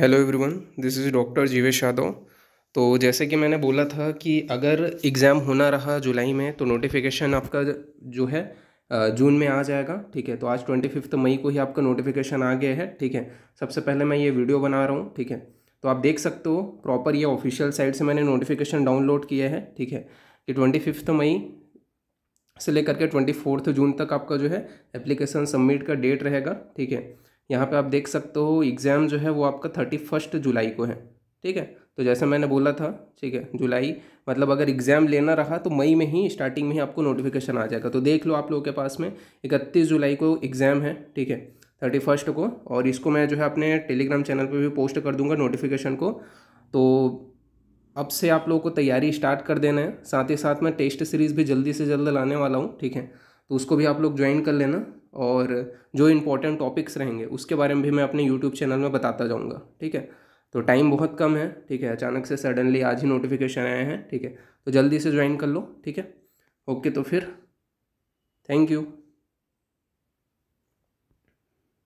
hello everyone this is doctor Jeevesh Yadav तो जैसे कि मैंने बोला था कि अगर एग्ज़ाम होना रहा जुलाई में तो नोटिफिकेशन आपका जो है जून में आ जाएगा ठीक है तो आज ट्वेंटी फिफ्थ मई को ही आपका नोटिफिकेशन आ गया है ठीक है सबसे पहले मैं ये वीडियो बना रहा हूँ ठीक है तो आप देख सकते हो प्रॉपर ये ऑफिशियल साइट से मैंने नोटिफिकेशन डाउनलोड किया है ठीक है कि ट्वेंटी फिफ्थ मई से लेकर के ट्वेंटी फोर्थ जून तक आपका जो है एप्लीकेशन सबमिट का डेट रहेगा ठीक है यहाँ पे आप देख सकते हो एग्ज़ाम जो है वो आपका थर्टी फर्स्ट जुलाई को है ठीक है तो जैसे मैंने बोला था ठीक है जुलाई मतलब अगर एग्ज़ाम लेना रहा तो मई में ही स्टार्टिंग में ही आपको नोटिफिकेशन आ जाएगा तो देख लो आप लोगों के पास में इकतीस जुलाई को एग्ज़ाम है ठीक है थर्टी फर्स्ट को और इसको मैं जो है अपने टेलीग्राम चैनल पर भी पोस्ट कर दूंगा नोटिफिकेशन को तो अब से आप लोगों को तैयारी स्टार्ट कर देना है साथ ही साथ मैं टेस्ट सीरीज़ भी जल्दी से जल्द लाने वाला हूँ ठीक है तो उसको भी आप लोग ज्वाइन कर लेना और जो इम्पोर्टेंट टॉपिक्स रहेंगे उसके बारे में भी मैं अपने यूट्यूब चैनल में बताता जाऊँगा ठीक है तो टाइम बहुत कम है ठीक है अचानक से सडनली आज ही नोटिफिकेशन आए हैं ठीक है तो जल्दी से ज्वाइन कर लो ठीक है ओके तो फिर थैंक यू